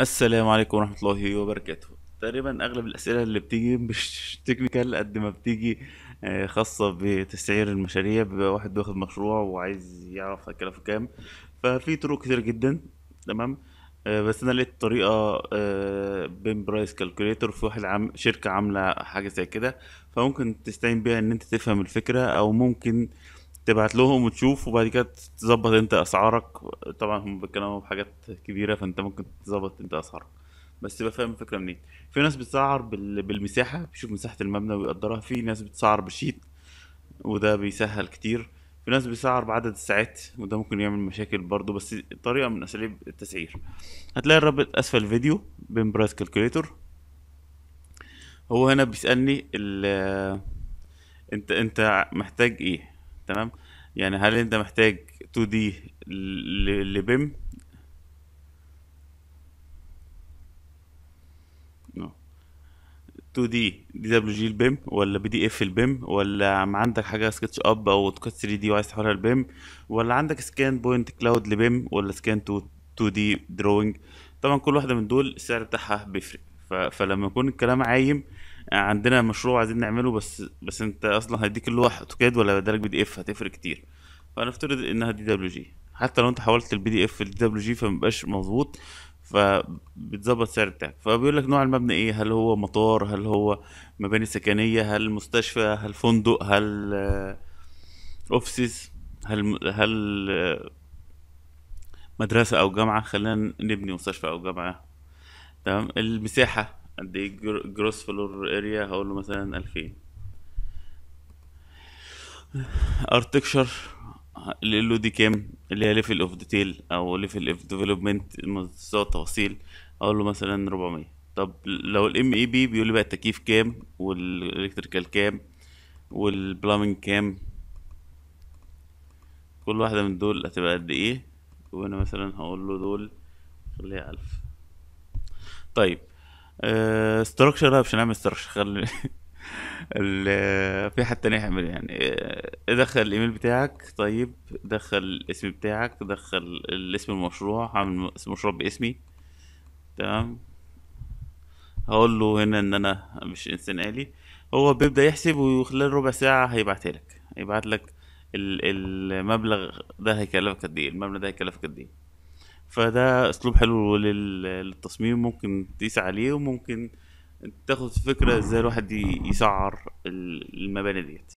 السلام عليكم ورحمة الله وبركاته تقريبا اغلب الاسئلة اللي بتيجي مش تكنيكال قد ما بتيجي آه، خاصة بتسعير المشاريع بيبقى واحد بياخد مشروع وعايز يعرف هيكلفه كام ففي طرق كتير جدا تمام آه، بس انا لقيت طريقة آه، بين برايس كالكوليتور في واحد عام شركة عاملة حاجة زي كده فممكن تستعين بيها ان انت تفهم الفكرة او ممكن تبعت لهم وتشوف وبعد كده تظبط انت اسعارك طبعا هم بيتكلموا بحاجات كبيره فانت ممكن تظبط انت اسعارك بس تبقى فاهم الفكره منين في ناس بتسعر بالمساحه بيشوف مساحه المبنى ويقدرها في ناس بتسعر بالشيت وده بيسهل كتير في ناس بيسعر بعدد الساعات وده ممكن يعمل مشاكل برضه بس طريقه من اساليب التسعير هتلاقي الرابط اسفل الفيديو بين برايس كالكوليتور هو هنا بيسالني ال... انت انت محتاج ايه تمام يعني هل انت محتاج 2 دي لبيم نو 2 دي دي دبليو جي البيم ولا بي دي اف البيم ولا عندك حاجه سكتش اب او 3 دي وعايز تحولها لبيم ولا عندك سكان بوينت كلاود لبيم ولا سكان 2 دي دروينج طبعا كل واحده من دول السعر بتاعها بيفرق فلما يكون الكلام عايم يعني عندنا مشروع عايزين نعمله بس بس انت اصلا هيديك اللوح اوتوكاد ولا هيديلك بي دي اف هتفرق كتير فنفترض انها دي دبليو جي حتى لو انت حولت البي دي اف لدي دبليو جي فمبقاش مظبوط فبتظبط السعر بتاعك فبيقول لك نوع المبنى ايه هل هو مطار هل هو مباني سكنيه هل مستشفى هل فندق هل اوفيسز هل هل مدرسه او جامعه خلينا نبني مستشفى او جامعه تمام المساحه قد ايه جروس فلور اريا هقول له مثلا 2000 ارتكشر اللي له دي كام اللي هي ليفل اوف ديتيل او ليفل اوف ديفلوبمنت مستوى التفاصيل اقول له مثلا 400 طب لو الام اي بي بيقول لي بقى التكييف كام والالكتريكال كام والبلامنج كام كل واحده من دول هتبقى قد ايه وانا مثلا هقول له دول خليها 1000 طيب لا مش نعمل استراكشر في حد تاني يعمل يعني آه، دخل الايميل بتاعك طيب دخل الاسم بتاعك دخل الاسم المشروع هعمل المشروع باسمي تمام هقول له هنا ان انا مش انسان آلي هو بيبدأ يحسب وخلال ربع ساعة هيبعتها لك هيبعت لك المبلغ ده هيكلفك قد ايه المبلغ ده هيكلفك قد ايه فده اسلوب حلو للتصميم ممكن تقيس عليه وممكن تاخد فكره ازاي الواحد يسعر المباني ديت